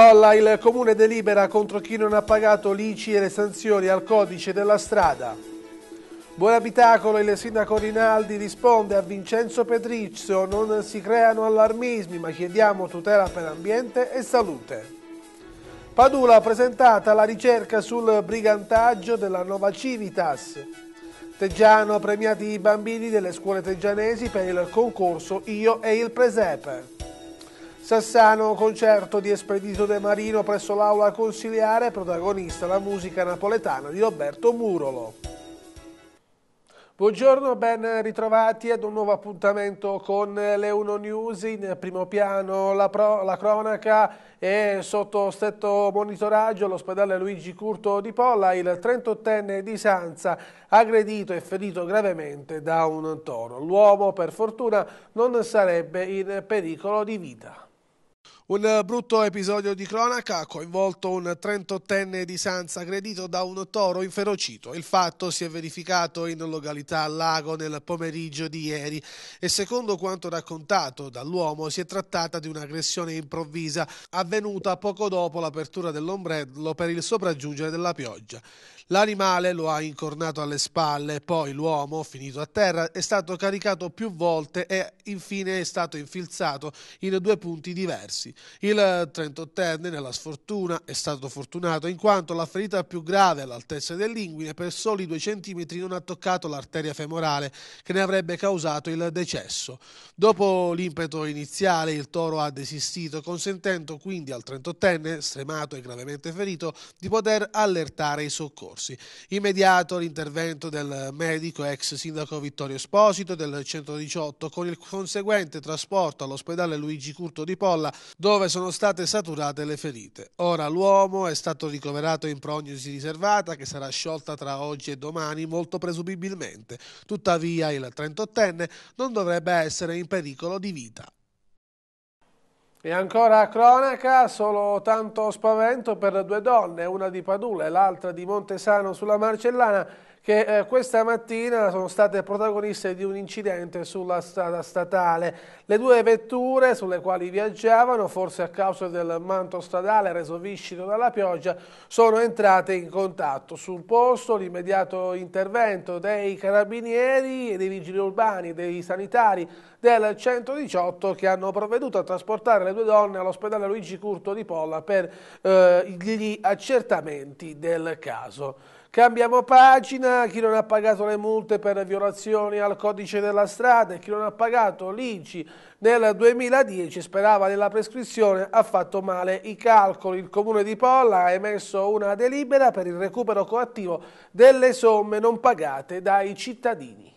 Palla il comune delibera contro chi non ha pagato l'ICI e le sanzioni al codice della strada. Buon abitacolo, il sindaco Rinaldi risponde a Vincenzo Petrizio, non si creano allarmismi ma chiediamo tutela per ambiente e salute. Padula ha presentata la ricerca sul brigantaggio della nuova Civitas. Teggiano ha premiati i bambini delle scuole teggianesi per il concorso Io e il Presepe. Sassano, concerto di Espedito De Marino presso l'aula consiliare, protagonista la musica napoletana di Roberto Murolo. Buongiorno, ben ritrovati ad un nuovo appuntamento con le Uno News. In primo piano la, pro, la cronaca è sotto stretto monitoraggio all'ospedale Luigi Curto di Polla, il 38enne di Sanza, aggredito e ferito gravemente da un toro. L'uomo, per fortuna, non sarebbe in pericolo di vita. Un brutto episodio di cronaca ha coinvolto un 38enne di Sanza aggredito da un toro inferocito. Il fatto si è verificato in località Lago nel pomeriggio di ieri e secondo quanto raccontato dall'uomo si è trattata di un'aggressione improvvisa avvenuta poco dopo l'apertura dell'ombrello per il sopraggiungere della pioggia. L'animale lo ha incornato alle spalle, poi l'uomo, finito a terra, è stato caricato più volte e infine è stato infilzato in due punti diversi. Il 38enne nella sfortuna è stato fortunato in quanto la ferita più grave all'altezza dell'inguine per soli due centimetri non ha toccato l'arteria femorale che ne avrebbe causato il decesso. Dopo l'impeto iniziale il toro ha desistito consentendo quindi al 38enne, stremato e gravemente ferito, di poter allertare i soccorsi soccorsi. Immediato l'intervento del medico ex sindaco Vittorio Esposito del 118 con il conseguente trasporto all'ospedale Luigi Curto di Polla dove sono state saturate le ferite. Ora l'uomo è stato ricoverato in prognosi riservata che sarà sciolta tra oggi e domani molto presumibilmente. Tuttavia il 38enne non dovrebbe essere in pericolo di vita. E ancora cronaca, solo tanto spavento per due donne, una di Padula e l'altra di Montesano sulla Marcellana, che eh, questa mattina sono state protagoniste di un incidente sulla strada statale. Le due vetture sulle quali viaggiavano, forse a causa del manto stradale reso viscido dalla pioggia, sono entrate in contatto. Sul posto l'immediato intervento dei carabinieri, dei vigili urbani, dei sanitari del 118 che hanno provveduto a trasportare le due donne all'ospedale Luigi Curto di Polla per eh, gli accertamenti del caso. Cambiamo pagina, chi non ha pagato le multe per violazioni al codice della strada e chi non ha pagato l'ICI nel 2010 sperava nella prescrizione, ha fatto male i calcoli. Il comune di Polla ha emesso una delibera per il recupero coattivo delle somme non pagate dai cittadini.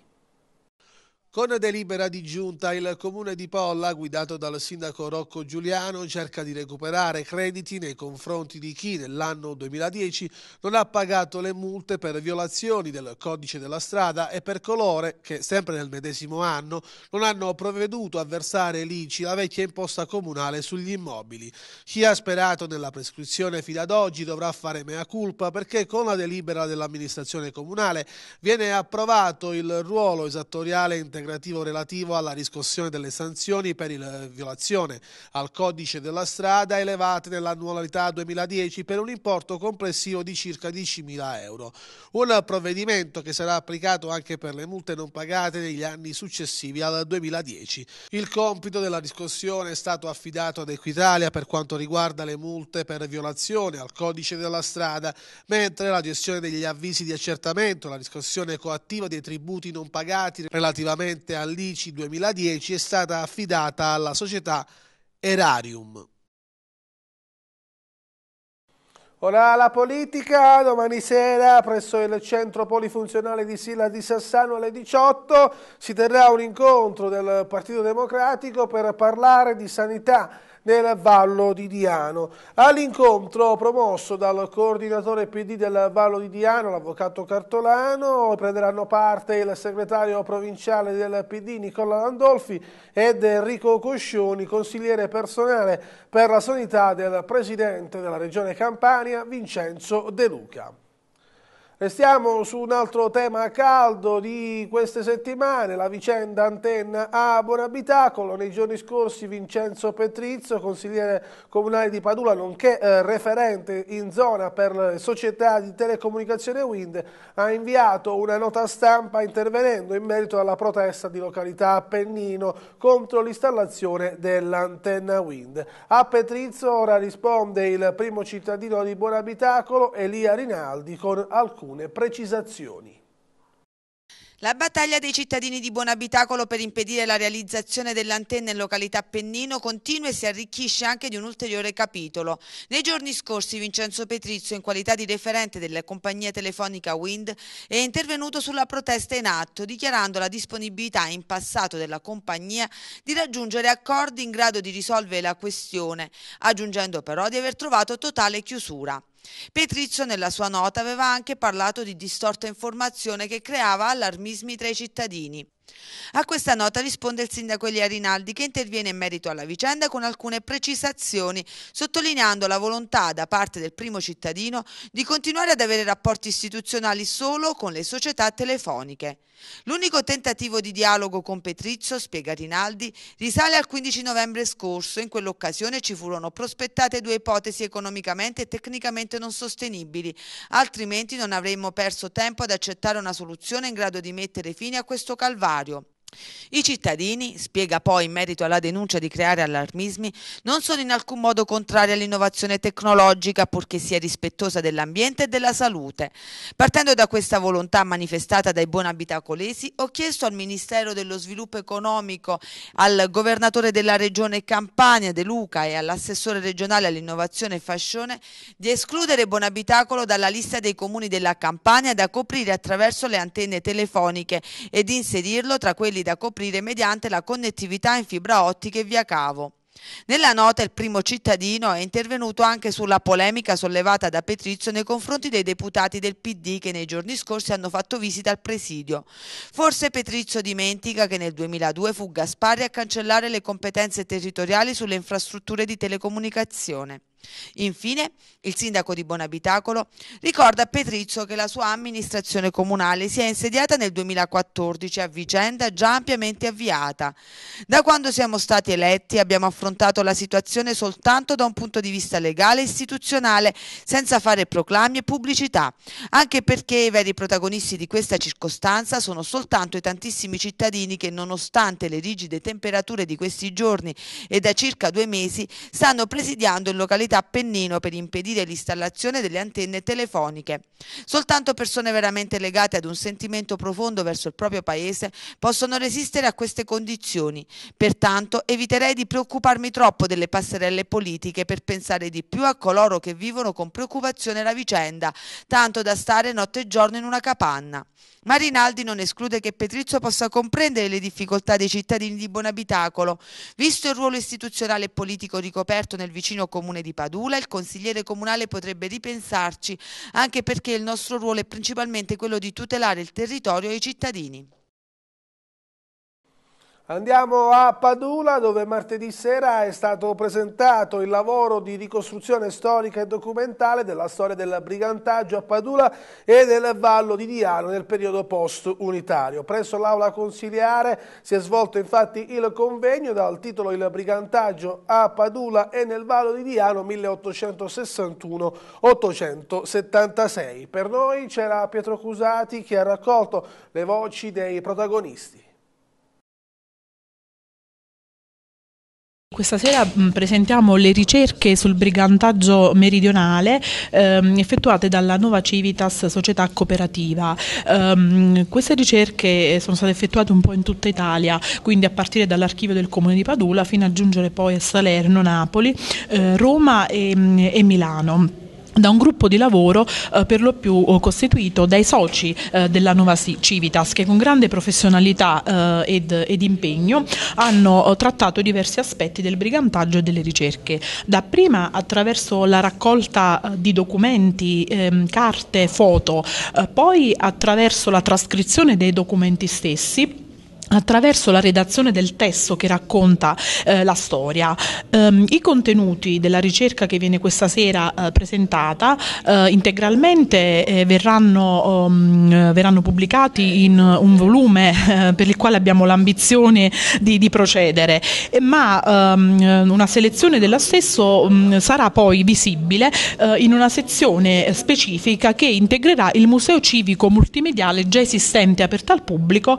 Con delibera di giunta, il comune di Polla, guidato dal sindaco Rocco Giuliano, cerca di recuperare crediti nei confronti di chi nell'anno 2010 non ha pagato le multe per violazioni del codice della strada e per coloro che, sempre nel medesimo anno, non hanno provveduto a versare l'ICI, la vecchia imposta comunale sugli immobili. Chi ha sperato nella prescrizione fino ad oggi dovrà fare mea culpa perché con la delibera dell'amministrazione comunale viene approvato il ruolo esattoriale integrato integrativo relativo alla riscossione delle sanzioni per il eh, violazione al codice della strada elevate nell'annualità 2010 per un importo complessivo di circa 10.000 euro. Un provvedimento che sarà applicato anche per le multe non pagate negli anni successivi al 2010. Il compito della riscossione è stato affidato ad Equitalia per quanto riguarda le multe per violazione al codice della strada, mentre la gestione degli avvisi di accertamento, la riscossione coattiva dei tributi non pagati relativamente conseguente all'ICI 2010 è stata affidata alla società Erarium. Ora la politica, domani sera presso il centro polifunzionale di Silla di Sassano alle 18 si terrà un incontro del Partito Democratico per parlare di sanità nel Vallo di Diano. All'incontro promosso dal coordinatore PD del Vallo di Diano, l'avvocato Cartolano, prenderanno parte il segretario provinciale del PD Nicola Landolfi ed Enrico Coscioni, consigliere personale per la sanità del presidente della regione Campania Vincenzo De Luca. Restiamo su un altro tema caldo di queste settimane, la vicenda antenna a Buonabitacolo. Nei giorni scorsi Vincenzo Petrizzo, consigliere comunale di Padula, nonché eh, referente in zona per le società di telecomunicazione Wind, ha inviato una nota stampa intervenendo in merito alla protesta di località Appennino contro l'installazione dell'antenna Wind. A Petrizzo ora risponde il primo cittadino di Buonabitacolo, Elia Rinaldi, con alcuni comune precisazioni. La battaglia dei cittadini di Buonabitacolo per impedire la realizzazione dell'antenna in località Pennino continua e si arricchisce anche di un ulteriore capitolo. Nei giorni scorsi Vincenzo Petrizio, in qualità di referente della compagnia telefonica Wind, è intervenuto sulla protesta in atto, dichiarando la disponibilità in passato della compagnia di raggiungere accordi in grado di risolvere la questione, aggiungendo però di aver trovato totale chiusura. Petrizio nella sua nota aveva anche parlato di distorta informazione che creava allarmismi tra i cittadini. A questa nota risponde il sindaco Elia Rinaldi che interviene in merito alla vicenda con alcune precisazioni, sottolineando la volontà da parte del primo cittadino di continuare ad avere rapporti istituzionali solo con le società telefoniche. L'unico tentativo di dialogo con Petrizio, spiega Rinaldi, risale al 15 novembre scorso. In quell'occasione ci furono prospettate due ipotesi economicamente e tecnicamente non sostenibili, altrimenti non avremmo perso tempo ad accettare una soluzione in grado di mettere fine a questo calvario necessario i cittadini, spiega poi in merito alla denuncia di creare allarmismi, non sono in alcun modo contrari all'innovazione tecnologica purché sia rispettosa dell'ambiente e della salute. Partendo da questa volontà manifestata dai buon abitacolesi, ho chiesto al Ministero dello Sviluppo Economico, al governatore della regione Campania De Luca e all'assessore regionale all'innovazione fascione di escludere Buonabitacolo dalla lista dei comuni della Campania da coprire attraverso le antenne telefoniche e di inserirlo tra quelli quelli da coprire mediante la connettività in fibra ottica e via cavo. Nella nota il primo cittadino è intervenuto anche sulla polemica sollevata da Petrizio nei confronti dei deputati del PD che nei giorni scorsi hanno fatto visita al presidio. Forse Petrizio dimentica che nel 2002 fu Gasparri a cancellare le competenze territoriali sulle infrastrutture di telecomunicazione. Infine, il sindaco di Bonabitacolo ricorda a Petrizio che la sua amministrazione comunale si è insediata nel 2014 a vicenda già ampiamente avviata. Da quando siamo stati eletti abbiamo affrontato la situazione soltanto da un punto di vista legale e istituzionale, senza fare proclami e pubblicità, anche perché i veri protagonisti di questa circostanza sono soltanto i tantissimi cittadini che nonostante le rigide temperature di questi giorni e da circa due mesi stanno presidiando in località Comunità Appennino per impedire l'installazione delle antenne telefoniche. Soltanto persone veramente legate ad un sentimento profondo verso il proprio paese possono resistere a queste condizioni. Pertanto eviterei di preoccuparmi troppo delle passerelle politiche per pensare di più a coloro che vivono con preoccupazione la vicenda, tanto da stare notte e giorno in una capanna. Marinaldi non esclude che Petrizio possa comprendere le difficoltà dei cittadini di Buonabitacolo, visto il ruolo istituzionale e politico ricoperto nel vicino comune di Palermo Padula, il consigliere comunale potrebbe ripensarci, anche perché il nostro ruolo è principalmente quello di tutelare il territorio e i cittadini. Andiamo a Padula dove martedì sera è stato presentato il lavoro di ricostruzione storica e documentale della storia del brigantaggio a Padula e del Vallo di Diano nel periodo post-unitario. Presso l'aula consiliare si è svolto infatti il convegno dal titolo Il brigantaggio a Padula e nel Vallo di Diano 1861-876. Per noi c'era Pietro Cusati che ha raccolto le voci dei protagonisti. Questa sera mm, presentiamo le ricerche sul brigantaggio meridionale ehm, effettuate dalla Nuova Civitas Società Cooperativa. Ehm, queste ricerche eh, sono state effettuate un po' in tutta Italia, quindi a partire dall'archivio del Comune di Padula fino a giungere poi a Salerno, Napoli, eh, Roma e, mm, e Milano da un gruppo di lavoro eh, per lo più eh, costituito dai soci eh, della nuova Civitas che con grande professionalità eh, ed, ed, impegno hanno eh, trattato diversi aspetti del brigantaggio e delle ricerche. Dapprima attraverso la raccolta eh, di documenti, ehm, carte, foto, poi attraverso la trascrizione dei documenti stessi attraverso la redazione del testo che racconta eh, la storia. Um, I contenuti della ricerca che viene questa sera eh, presentata eh, integralmente eh, verranno, um, verranno, pubblicati in un volume eh, per il quale abbiamo l'ambizione di, di procedere, eh, ma um, una selezione dello stesso mm, sarà poi visibile in una sezione specifica che integrerà il Museo Civico Multimediale già esistente aperto al pubblico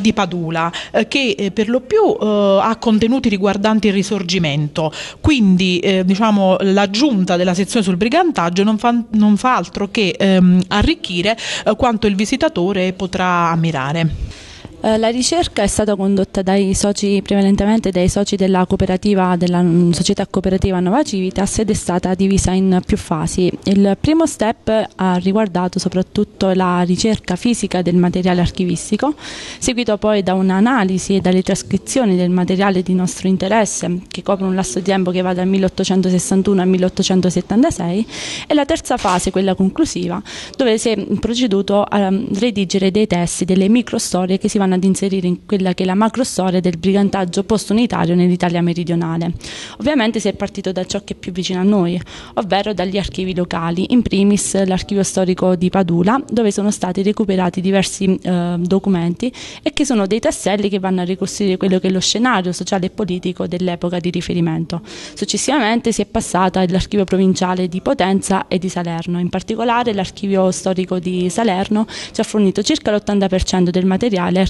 di Padua. Sula eh, che eh, per lo più eh, ha contenuti riguardanti il risorgimento, quindi diciamo, l'aggiunta della sezione sul brigantaggio non fa, non fa altro che ehm, arricchire quanto il visitatore potrà ammirare. Eh, la ricerca è stata condotta dai soci, prevalentemente dai soci della cooperativa, della mm, società cooperativa Nova Civitas ed è stata divisa in più fasi. Il primo step ha riguardato soprattutto la ricerca fisica del materiale archivistico, seguito poi da un'analisi e dalle trascrizioni del materiale di nostro interesse, che copre un lasso di tempo che va dal 1861 al 1876, e la terza fase, quella conclusiva, dove si è proceduto a mm, redigere dei testi, delle microstorie che si vanno vanno ad inserire in quella che è la macro storia del brigantaggio post-unitario nell'Italia meridionale. Ovviamente si è partito da ciò che è più vicino a noi, ovvero dagli archivi locali, in primis l'archivio storico di Padula, dove sono stati recuperati diversi eh, documenti e che sono dei tasselli che vanno a ricostruire quello che è lo scenario sociale e politico dell'epoca di riferimento. Successivamente si è passata all'archivio provinciale di Potenza e di Salerno, in particolare l'archivio storico di Salerno ci ha fornito circa l'80% del materiale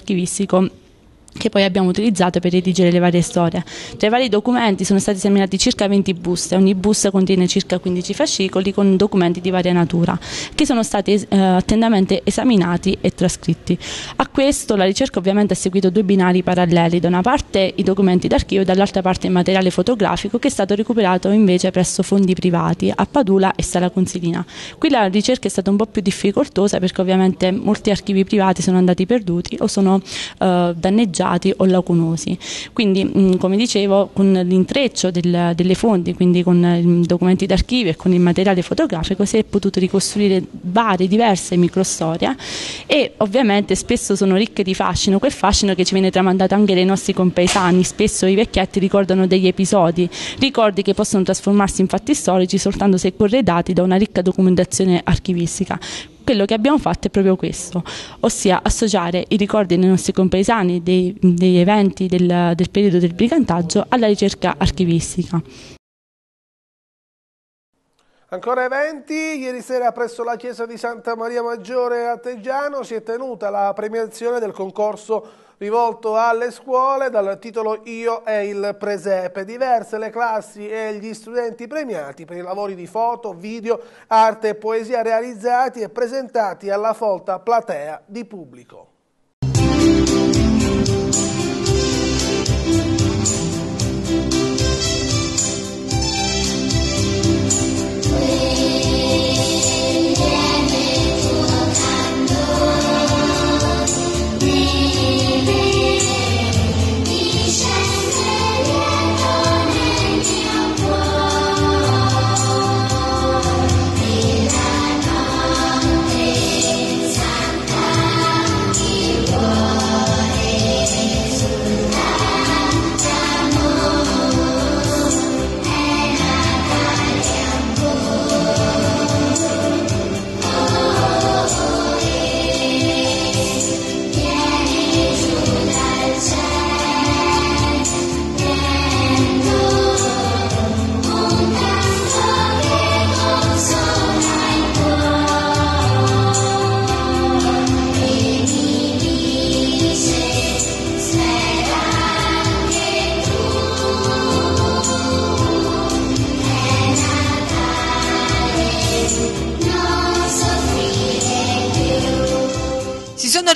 con... che poi abbiamo utilizzato per redigere le varie storie. Tra i vari documenti sono stati seminati circa 20 buste, ogni busta contiene circa 15 fascicoli con documenti di varia natura, che sono stati eh, attentamente esaminati e trascritti. A questo la ricerca ovviamente ha seguito due binari paralleli, da una parte i documenti d'archivio e dall'altra parte il materiale fotografico che è stato recuperato invece presso fondi privati a Padula e Sala Consilina. Qui la ricerca è stata un po' più difficoltosa perché ovviamente molti archivi privati sono andati perduti o sono eh, danneggiati deteriorati o lacunosi. Quindi, come dicevo, con l'intreccio del, delle fonti, quindi con i documenti d'archivio e con il materiale fotografico, si è potuto ricostruire varie, diverse microstorie e ovviamente spesso sono ricche di fascino, quel fascino che ci viene tramandato anche dai nostri compaesani, spesso i vecchietti ricordano degli episodi, ricordi che possono trasformarsi in fatti storici soltanto se corredati da una ricca documentazione archivistica quello che abbiamo fatto è proprio questo, ossia associare i ricordi dei nostri compaesani, dei, degli eventi del, del periodo del brigantaggio alla ricerca archivistica. Ancora eventi, ieri sera presso la chiesa di Santa Maria Maggiore a Teggiano si è tenuta la premiazione del concorso rivolto alle scuole dal titolo Io e il presepe. Diverse le classi e gli studenti premiati per i lavori di foto, video, arte e poesia realizzati e presentati alla folta platea di pubblico.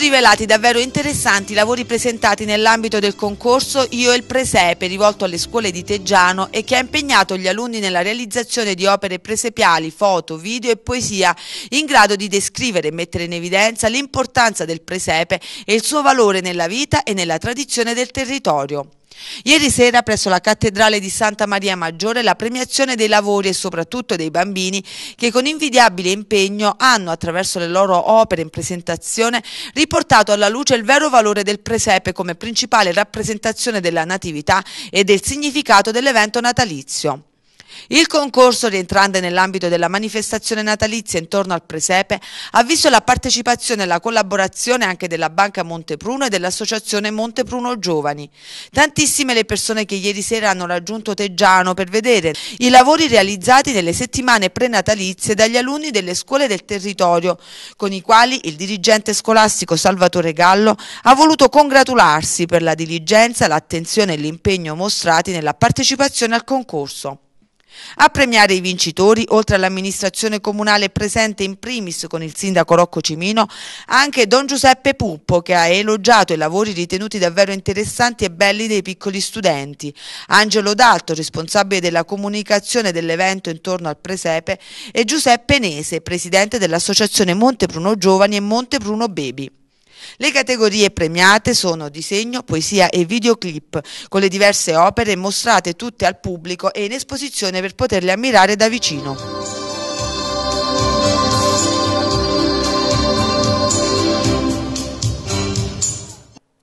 rivelati davvero interessanti i lavori presentati nell'ambito del concorso Io e il Presepe, rivolto alle scuole di Teggiano e che ha impegnato gli alunni nella realizzazione di opere presepiali, foto, video e poesia in grado di descrivere e mettere in evidenza l'importanza del presepe e il suo valore nella vita e nella tradizione del territorio. Ieri sera presso la cattedrale di Santa Maria Maggiore la premiazione dei lavori e soprattutto dei bambini che con invidiabile impegno hanno attraverso le loro opere in presentazione riportato alla luce il vero valore del presepe come principale rappresentazione della natività e del significato dell'evento natalizio. Il concorso, rientrante nell'ambito della manifestazione natalizia intorno al presepe, ha visto la partecipazione e la collaborazione anche della Banca Montepruno e dell'Associazione Montepruno Giovani. Tantissime le persone che ieri sera hanno raggiunto Teggiano per vedere i lavori realizzati nelle settimane prenatalizie dagli alunni delle scuole del territorio, con i quali il dirigente scolastico Salvatore Gallo ha voluto congratularsi per la diligenza, l'attenzione e l'impegno mostrati nella partecipazione al concorso. A premiare i vincitori, oltre all'amministrazione comunale presente in primis con il sindaco Rocco Cimino, anche Don Giuseppe Puppo che ha elogiato i lavori ritenuti davvero interessanti e belli dei piccoli studenti, Angelo D'Alto, responsabile della comunicazione dell'evento intorno al presepe, e Giuseppe Nese, presidente dell'associazione Monte Pruno Giovani e Monte Pruno Baby. Le categorie premiate sono disegno, poesia e videoclip, con le diverse opere mostrate tutte al pubblico e in esposizione per poterle ammirare da vicino.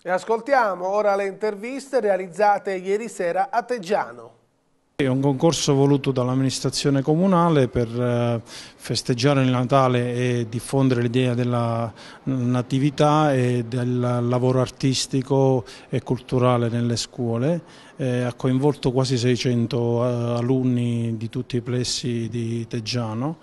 E ascoltiamo ora le interviste realizzate ieri sera a Teggiano. È un concorso voluto dall'amministrazione comunale per eh, festeggiare il Natale e diffondere l'idea della natività e del lavoro artistico e culturale nelle scuole. Eh, ha coinvolto quasi 600 eh, alunni di tutti i plessi di Teggiano,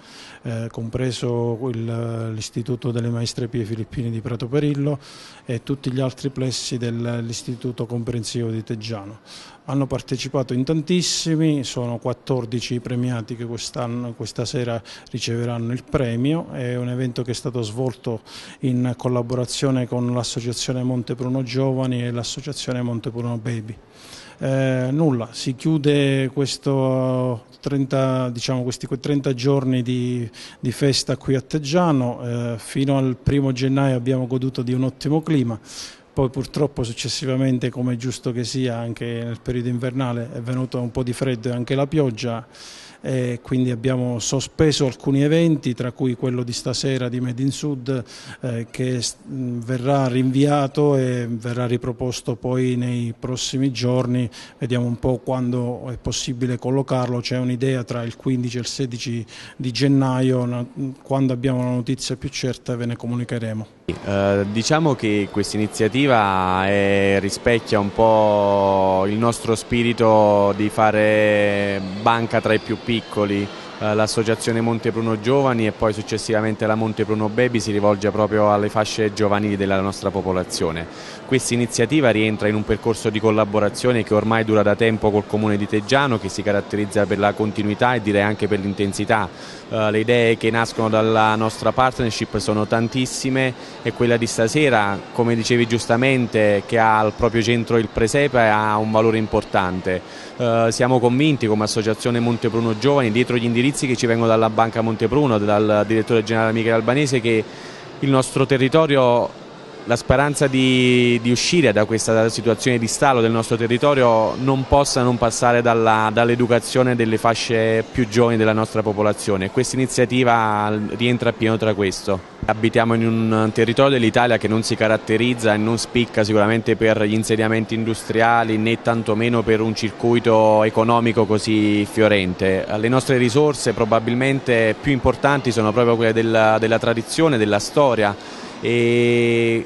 compreso l'Istituto delle Maestre Pie Filippine di Prato Perillo e tutti gli altri plessi dell'Istituto Comprensivo di Teggiano hanno partecipato in tantissimi, sono 14 i premiati che questa sera riceveranno il premio, è un evento che è stato svolto in collaborazione con l'associazione Montepruno Giovani e l'associazione Montepruno Baby. Eh, nulla, si chiude 30, diciamo, questi 30 giorni di, di, festa qui a Teggiano, eh, fino al primo gennaio abbiamo goduto di un ottimo clima, poi purtroppo successivamente come è giusto che sia anche nel periodo invernale è venuto un po' di freddo e anche la pioggia e quindi abbiamo sospeso alcuni eventi tra cui quello di stasera di Made in Sud eh, che verrà rinviato e verrà riproposto poi nei prossimi giorni vediamo un po' quando è possibile collocarlo c'è un'idea tra il 15 e il 16 di gennaio quando abbiamo una notizia più certa ve ne comunicheremo Uh, diciamo che questa iniziativa eh, rispecchia un po' il nostro spirito di fare banca tra i più piccoli, eh, l'associazione Montepruno Giovani e poi successivamente la Montepruno Baby si rivolge proprio alle fasce giovanili della nostra popolazione. Questa iniziativa rientra in un percorso di collaborazione che ormai dura da tempo col comune di Teggiano che si caratterizza per la continuità e direi anche per l'intensità. Eh, le idee che nascono dalla nostra partnership sono tantissime e quella di stasera, come dicevi giustamente, che ha al proprio centro il presepe ha un valore importante eh, siamo convinti come associazione Montepruno Giovani, dietro gli indirizzi che ci vengono dalla Banca Montepruno, dal direttore generale Michele Albanese, che il nostro territorio la speranza di, di, uscire da questa situazione di stallo del nostro territorio non possa non passare dall'educazione dall delle fasce più giovani della nostra popolazione. Questa iniziativa rientra appieno tra questo. Abitiamo in un eh, territorio dell'Italia che non si caratterizza e non spicca sicuramente per gli insediamenti industriali né tantomeno per un circuito economico così fiorente. Le nostre risorse probabilmente più importanti sono proprio quelle della, della tradizione, della storia e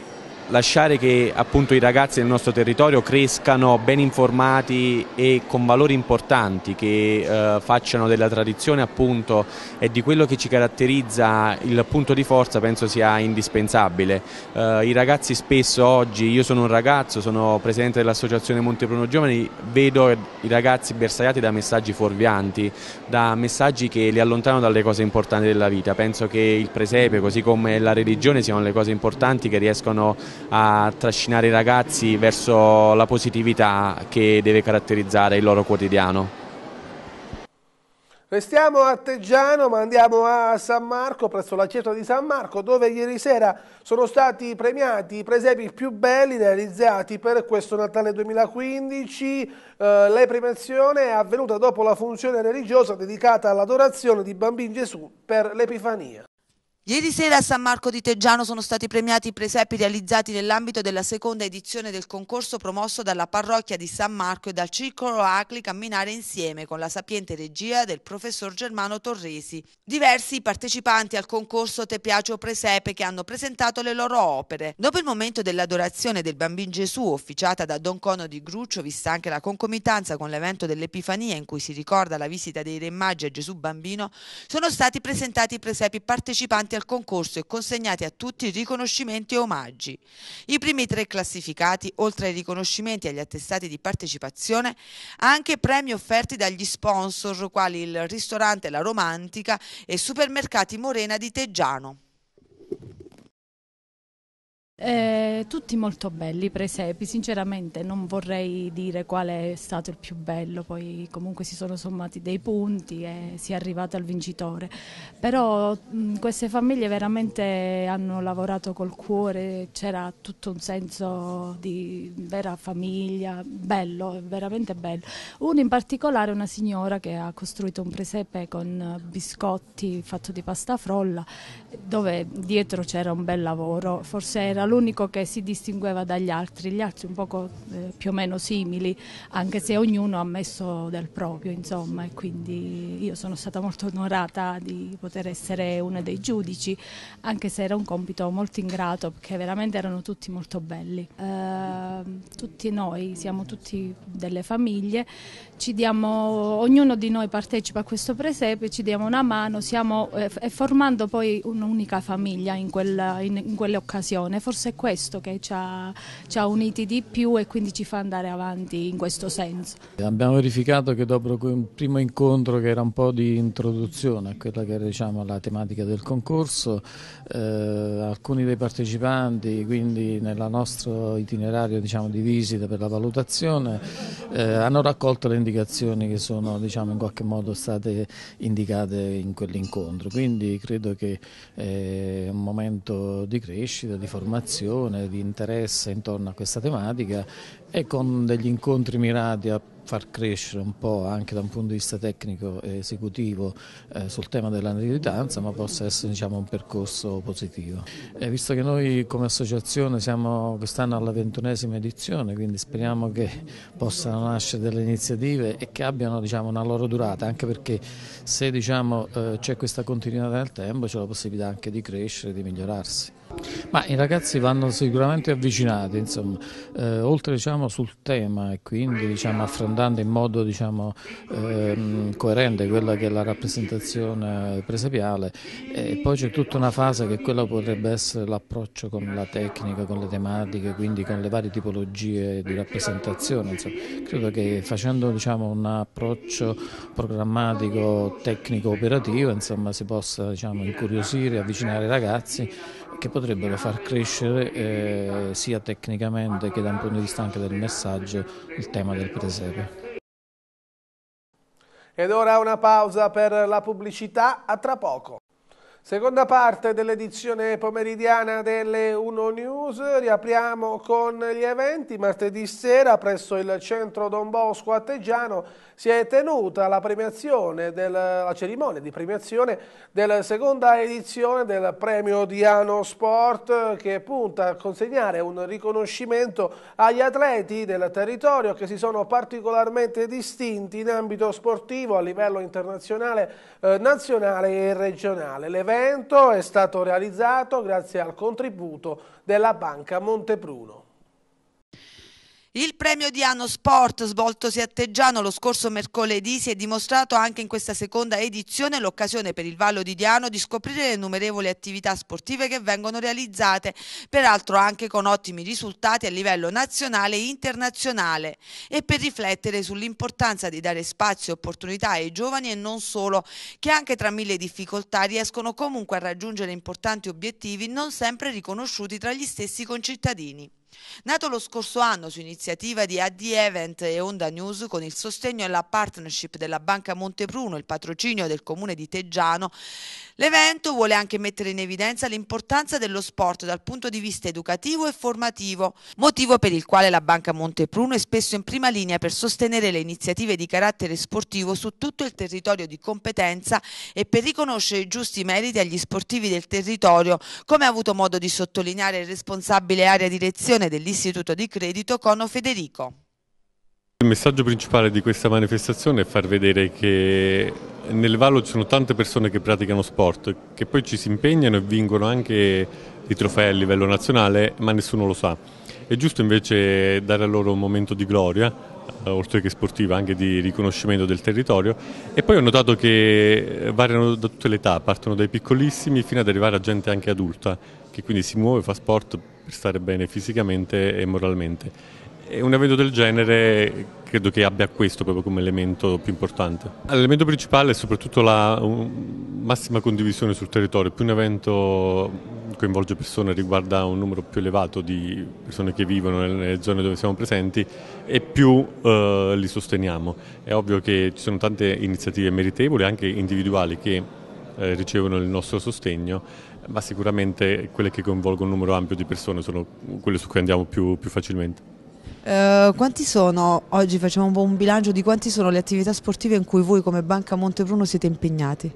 lasciare che appunto, i ragazzi del nostro territorio crescano ben informati e con valori importanti che eh, facciano della tradizione appunto, e di quello che ci caratterizza il punto di forza penso sia indispensabile. Eh, I ragazzi spesso oggi, io sono un ragazzo, sono presidente dell'associazione Monteprono Giovani, vedo i ragazzi bersagliati da messaggi fuorvianti, da messaggi che li allontanano dalle cose importanti della vita. Penso che il presepe così come la religione siano le cose importanti che riescono a a trascinare i ragazzi verso la positività che deve caratterizzare il loro quotidiano. Restiamo a Teggiano ma andiamo a San Marco, presso la chiesa di San Marco, dove ieri sera sono stati premiati i presepi più belli realizzati per questo Natale 2015. Eh, la premiazione è avvenuta dopo la funzione religiosa dedicata all'adorazione di Bambino Gesù per l'Epifania. Ieri sera a San Marco di Teggiano sono stati premiati i presepi realizzati nell'ambito della seconda edizione del concorso promosso dalla parrocchia di San Marco e dal circolo ACLI Camminare Insieme con la sapiente regia del professor Germano Torresi. Diversi partecipanti al concorso Te Piace o Presepe che hanno presentato le loro opere. Dopo il momento dell'adorazione del Bambin Gesù officiata da Don Cono di Gruccio, vista anche la concomitanza con l'evento dell'Epifania in cui si ricorda la visita dei Re Maggi a Gesù Bambino, sono stati presentati i presepi partecipanti al del concorso e consegnati a tutti riconoscimenti e omaggi. I primi tre classificati, oltre ai riconoscimenti e agli attestati di partecipazione, anche premi offerti dagli sponsor quali il ristorante La Romantica e supermercati Morena di Teggiano. Eh, tutti molto belli i presepi, sinceramente non vorrei dire quale è stato il più bello, poi comunque si sono sommati dei punti e si è arrivati al vincitore, però mh, queste famiglie veramente hanno lavorato col cuore, c'era tutto un senso di vera famiglia, bello, veramente bello. Uno in particolare, una signora che ha costruito un presepe con biscotti fatto di pasta frolla, dove dietro c'era un bel lavoro, forse era l'unico che si distingueva dagli altri, gli altri un po' eh, più o meno simili, anche se ognuno ha messo del proprio, insomma, e quindi io sono stata molto onorata di poter essere una dei giudici, anche se era un compito molto ingrato perché veramente erano tutti molto belli. Eh, tutti noi siamo tutti delle famiglie diamo, ognuno di noi partecipa a questo presepe, ci diamo una mano, siamo eh, formando poi un'unica famiglia in, quella, in, in quell'occasione. Forse è questo che ci ha, ci ha, uniti di più e quindi ci fa andare avanti in questo senso. Abbiamo verificato che dopo un primo incontro che era un po' di introduzione a quella che era diciamo, la tematica del concorso, eh, alcuni dei partecipanti, quindi nel nostro itinerario diciamo, di visita per la valutazione, eh, hanno raccolto le indicazioni indicazioni che sono diciamo, in qualche modo state indicate in quell'incontro, quindi credo che è eh, un momento di crescita, di formazione, di interesse intorno a questa tematica e con degli incontri mirati a far crescere un po' anche da un punto di vista tecnico e esecutivo eh, sul tema della militanza, ma possa essere diciamo, un percorso positivo. E eh, visto che noi come associazione siamo quest'anno alla ventunesima edizione, quindi speriamo che possano nascere delle iniziative e che abbiano diciamo, una loro durata, anche perché se diciamo, eh, c'è questa continuità nel tempo c'è la possibilità anche di crescere, e di migliorarsi. Ma i ragazzi vanno sicuramente avvicinati, insomma, eh, oltre diciamo, sul tema e quindi diciamo, affrontando in modo diciamo, eh, coerente quella che è la rappresentazione presepiale e eh, poi c'è tutta una fase che quella potrebbe essere l'approccio con la tecnica, con le tematiche, quindi con le varie tipologie di rappresentazione. Insomma. Credo che facendo diciamo, un approccio programmatico, tecnico, operativo, insomma, si possa diciamo, incuriosire, avvicinare i ragazzi che potrebbero far crescere eh, sia tecnicamente che da un punto di vista anche del messaggio il tema del presepe. Ed ora una pausa per la pubblicità, a tra poco. Seconda parte dell'edizione pomeridiana delle Uno News, riapriamo con gli eventi. Martedì sera presso il centro Don Bosco a Teggiano si è tenuta la, del, la cerimonia di premiazione della seconda edizione del premio Diano Sport che punta a consegnare un riconoscimento agli atleti del territorio che si sono particolarmente distinti in ambito sportivo a livello internazionale, eh, nazionale e regionale intervento è stato realizzato grazie al contributo della Banca Montepruno. Il premio di Anno Sport svoltosi a Teggiano lo scorso mercoledì si è dimostrato anche in questa seconda edizione l'occasione per il Vallo di Diano di scoprire le innumerevoli attività sportive che vengono realizzate, peraltro anche con ottimi risultati a livello nazionale e internazionale, e per riflettere sull'importanza di dare spazio e opportunità ai giovani e non solo, che anche tra mille difficoltà riescono comunque a raggiungere importanti obiettivi non sempre riconosciuti tra gli stessi concittadini. Nato lo scorso anno su iniziativa di AD Event e Onda News con il sostegno e la partnership della Banca Montepruno e il patrocinio del comune di Teggiano, l'evento vuole anche mettere in evidenza l'importanza dello sport dal punto di vista educativo e formativo, motivo per il quale la Banca Montepruno è spesso in prima linea per sostenere le iniziative di carattere sportivo su tutto il territorio di competenza e per riconoscere i giusti meriti agli sportivi del territorio, come ha avuto modo di sottolineare il responsabile area direzione direzione dell'istituto di credito Cono Federico. Il messaggio principale di questa manifestazione è far vedere che nel Valo ci sono tante persone che praticano sport, che poi ci si impegnano e vincono anche i trofei a livello nazionale, ma nessuno lo sa. È giusto invece dare a loro un momento di gloria, eh, oltre che sportiva, anche di riconoscimento del territorio. E poi ho notato che eh, variano da tutte le età, partono dai piccolissimi fino ad arrivare a gente anche adulta, che quindi si muove, fa sport per stare bene fisicamente e moralmente. E un evento del genere credo che abbia questo proprio come elemento più importante. L'elemento principale è soprattutto la massima condivisione sul territorio. Più un evento coinvolge persone, riguarda un numero più elevato di persone che vivono nelle zone dove siamo presenti e più eh, li sosteniamo. È ovvio che ci sono tante iniziative meritevoli, anche individuali, che eh, ricevono il nostro sostegno ma sicuramente quelle che coinvolgono un numero ampio di persone sono quelle su cui andiamo più, più facilmente. Eh, quanti sono, oggi facciamo un po' un bilancio di quanti sono le attività sportive in cui voi come Banca Montebruno siete impegnati?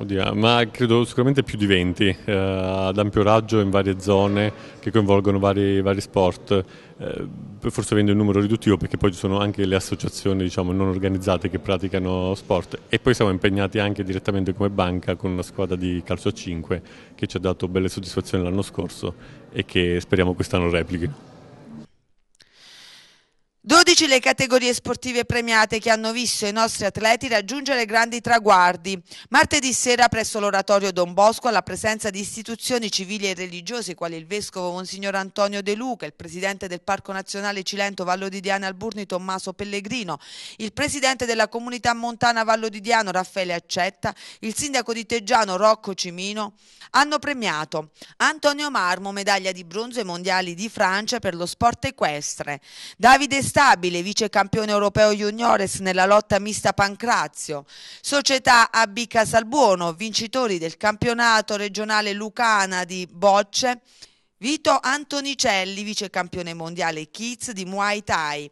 Oddio, ma credo sicuramente più di 20 eh, ad ampio raggio in varie zone che coinvolgono vari, vari sport, eh, forse avendo un numero riduttivo perché poi ci sono anche le associazioni diciamo, non organizzate che praticano sport e poi siamo impegnati anche direttamente come banca con una squadra di calcio a 5 che ci ha dato belle soddisfazioni l'anno scorso e che speriamo quest'anno replichi. 12 le categorie sportive premiate che hanno visto i nostri atleti raggiungere grandi traguardi. Martedì sera presso l'oratorio Don Bosco alla presenza di istituzioni civili e religiose quali il vescovo Monsignor Antonio De Luca, il presidente del Parco Nazionale Cilento Vallo di Diana Alburni Tommaso Pellegrino, il presidente della comunità montana Vallo di Diano Raffaele Accetta, il sindaco di Teggiano Rocco Cimino, hanno premiato Antonio Marmo, medaglia di bronzo ai mondiali di Francia per lo sport equestre, Davide St Stabile, vice campione europeo juniores nella lotta mista Pancrazio, Società AB Casalbuono, vincitori del campionato regionale Lucana di Bocce, Vito Antonicelli, vice campione mondiale Kids di Muay Thai,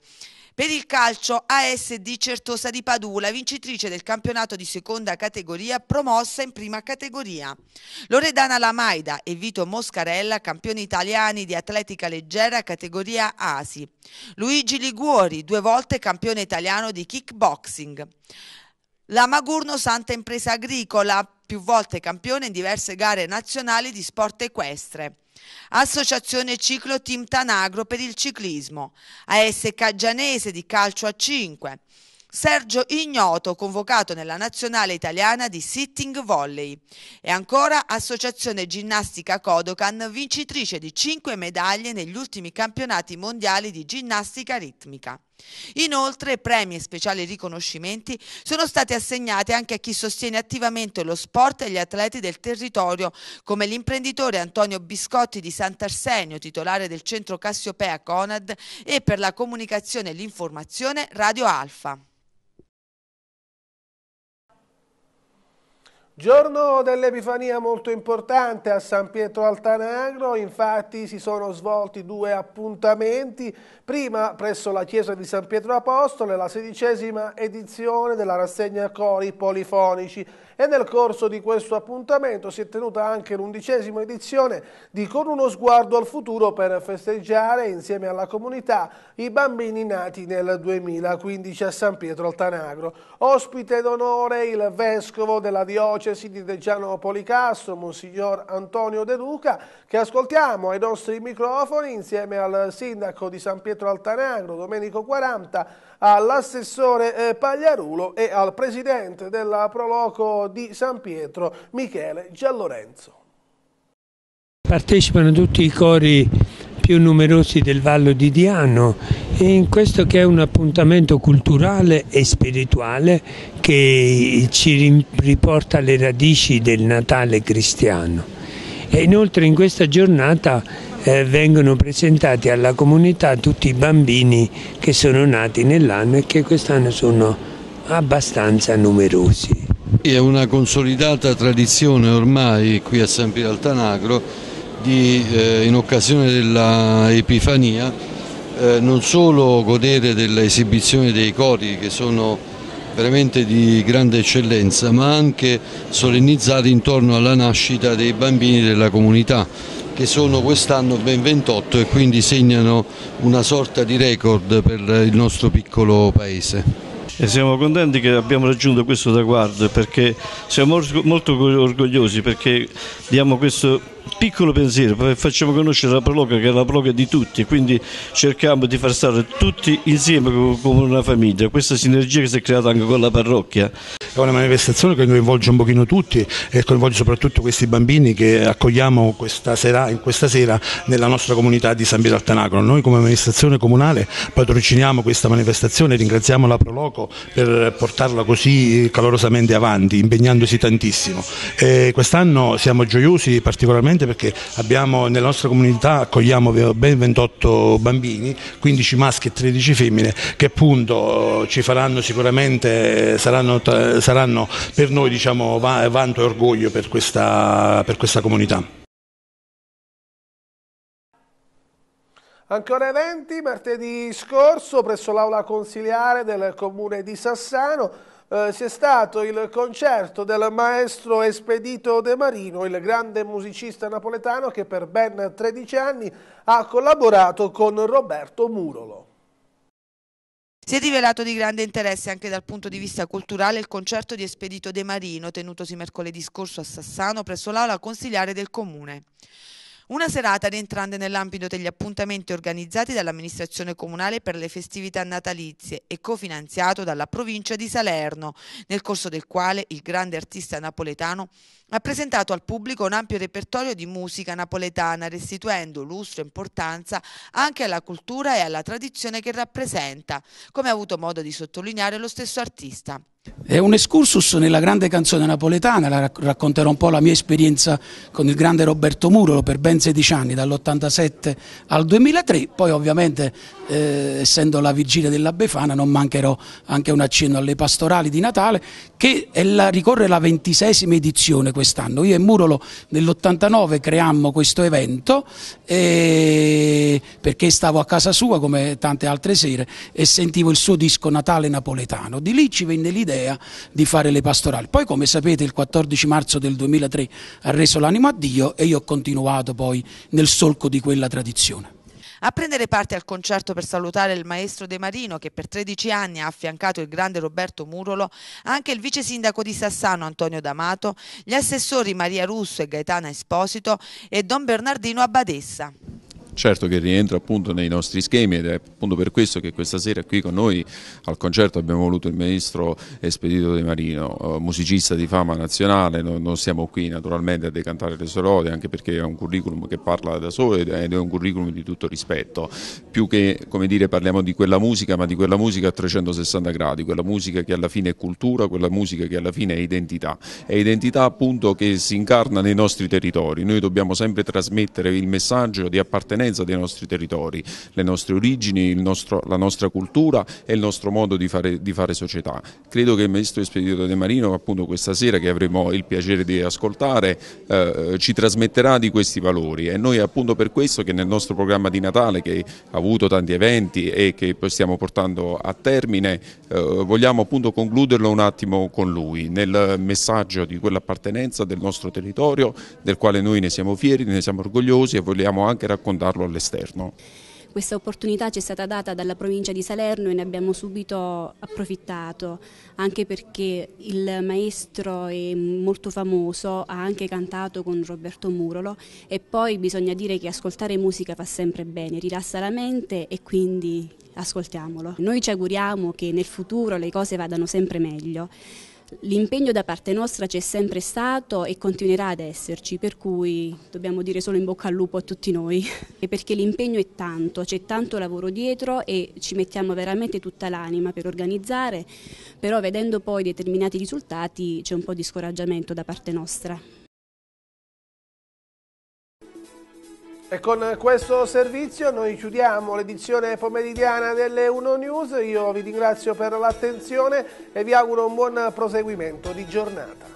per il calcio ASD Certosa di Padula, vincitrice del campionato di seconda categoria promossa in prima categoria. Loredana Lamaida e Vito Moscarella, campioni italiani di atletica leggera categoria ASI. Luigi Liguori, due volte campione italiano di kickboxing. La Magurno Santa Impresa Agricola, più volte campione in diverse gare nazionali di sport equestre. Associazione Ciclo Team Tanagro per il ciclismo, AS Caggianese di calcio a 5, Sergio Ignoto convocato nella nazionale italiana di sitting volley e ancora Associazione Ginnastica Kodokan vincitrice di 5 medaglie negli ultimi campionati mondiali di ginnastica ritmica. Inoltre premi e speciali riconoscimenti sono stati assegnati anche a chi sostiene attivamente lo sport e gli atleti del territorio, come l'imprenditore Antonio Biscotti di Sant'Arsenio, titolare del centro Cassiopea Conad e per la comunicazione e l'informazione Radio Alfa. Giorno dell'Epifania molto importante a San Pietro Altanagro, infatti si sono svolti due appuntamenti, prima presso la chiesa di San Pietro Apostolo la sedicesima edizione della rassegna Cori Polifonici e nel corso di questo appuntamento si è tenuta anche l'undicesima edizione di Con uno sguardo al futuro per festeggiare insieme alla comunità i bambini nati nel 2015 a San Pietro Altanagro. Ospite d'onore il Vescovo della diocesi diocesi di Giano Policastro, Monsignor Antonio De Luca, che ascoltiamo ai nostri microfoni insieme al sindaco di San Pietro Altanagro, Domenico 40, all'assessore eh, Pagliarulo e al presidente della Proloco di San Pietro, Michele Giallorenzo. Partecipano tutti i cori più numerosi del Vallo di Diano e in questo che è un appuntamento culturale e spirituale che ci riporta le radici del Natale cristiano. E inoltre in questa giornata eh, vengono presentati alla comunità tutti i bambini che sono nati nell'anno e che quest'anno sono abbastanza numerosi. È una consolidata tradizione ormai qui a San Pier di, eh, in occasione dell'Epifania eh, non solo godere dell'esibizione dei cori che sono veramente di grande eccellenza, ma anche solennizzati intorno alla nascita dei bambini della comunità che sono quest'anno ben 28 e quindi segnano una sorta di record per il nostro piccolo paese. E siamo contenti che abbiamo raggiunto questo traguardo perché siamo molto orgogliosi perché diamo questo piccolo pensiero, facciamo conoscere la prologa che è la prologa di tutti, quindi cerchiamo di far stare tutti insieme come una famiglia, questa sinergia che si è creata anche con la parrocchia. È una manifestazione che coinvolge un pochino tutti e coinvolge soprattutto questi bambini che accogliamo questa sera, in questa sera nella nostra comunità di San Pietro Altanacro. Noi come amministrazione comunale patrociniamo questa manifestazione, ringraziamo la Proloco per portarla così calorosamente avanti, impegnandosi tantissimo. Quest'anno siamo gioiosi particolarmente sicuramente perché abbiamo, nella nostra comunità accogliamo ben 28 bambini, 15 maschi e 13 femmine che appunto eh, ci faranno sicuramente, saranno, saranno per noi diciamo, vanto e orgoglio per questa, per questa comunità. Ancora eventi, martedì scorso presso l'aula consiliare del comune di Sassano eh, sia stato il concerto del maestro Espedito De Marino, il grande musicista napoletano che per ben 13 anni ha collaborato con Roberto Murolo. Si è rivelato di grande interesse anche dal punto di vista culturale il concerto di Espedito De Marino tenutosi mercoledì scorso a Sassano presso l'aula consiliare del comune. Una serata rientrante nell'ambito degli appuntamenti organizzati dall'amministrazione comunale per le festività natalizie e cofinanziato dalla provincia di Salerno, nel corso del quale il grande artista napoletano ha presentato al pubblico un ampio repertorio di musica napoletana, restituendo lustro e importanza anche alla cultura e alla tradizione che rappresenta, come ha avuto modo di sottolineare lo stesso artista. È un excursus nella grande canzone napoletana, la racconterò un po' la mia esperienza con il grande Roberto Murolo per ben 16 anni, dall'87 al 2003, poi ovviamente eh, essendo la vigilia della Befana non mancherò anche un accenno alle pastorali di Natale che la, ricorre la ventisesima edizione quest'anno. Io e Murolo nell'89 creammo questo evento e... Eh, perché stavo a casa sua come tante altre sere e sentivo il suo disco Natale napoletano. Di lì ci venne l'idea idea di fare le pastorali. Poi come sapete il 14 marzo del 2003 ha reso l'animo a Dio e io ho continuato poi nel solco di quella tradizione. A prendere parte al concerto per salutare il maestro De Marino, che per 13 anni ha affiancato il grande Roberto Murolo, anche il vice sindaco di Sassano Antonio D'Amato, gli assessori Maria Russo e Gaetana Esposito e Don Bernardino Abadessa certo che rientra appunto nei nostri schemi ed è appunto per questo che questa sera qui con noi al concerto abbiamo voluto il ministro Espedito De Marino, eh, musicista di fama nazionale, non siamo qui naturalmente a decantare le sue lodi anche perché è un curriculum che parla da solo ed è un curriculum di tutto rispetto, più che come dire parliamo di quella musica ma di quella musica a 360 gradi, quella musica che alla fine è cultura, quella musica che alla fine è identità, è identità appunto che si incarna nei nostri territori, noi dobbiamo sempre trasmettere il messaggio di appartenenza appartenenza dei nostri territori, le nostre origini, nostro, la nostra cultura e il nostro modo di fare, di fare società. Credo che il maestro Espedito De Marino, appunto questa sera che avremo il piacere di ascoltare, eh, ci trasmetterà di questi valori e noi appunto per questo che nel nostro programma di Natale che ha avuto tanti eventi e che poi stiamo portando a termine, eh, vogliamo appunto concluderlo un attimo con lui, nel messaggio di quell'appartenenza del nostro territorio del quale noi ne siamo fieri, ne siamo orgogliosi e vogliamo anche raccontarlo portarlo all'esterno. Questa opportunità ci è stata data dalla provincia di Salerno e ne abbiamo subito approfittato, anche perché il maestro è molto famoso, ha anche cantato con Roberto Murolo e poi bisogna dire che ascoltare musica fa sempre bene, rilassa la mente e quindi ascoltiamolo. Noi ci auguriamo che nel futuro le cose vadano sempre meglio. L'impegno da parte nostra c'è sempre stato e continuerà ad esserci, per cui dobbiamo dire solo in bocca al lupo a tutti noi, perché l'impegno è tanto, c'è tanto lavoro dietro e ci mettiamo veramente tutta l'anima per organizzare, però vedendo poi determinati risultati c'è un po' di scoraggiamento da parte nostra. E con questo servizio noi chiudiamo l'edizione pomeridiana delle 1 News. Io vi ringrazio per l'attenzione e vi auguro un buon proseguimento di giornata.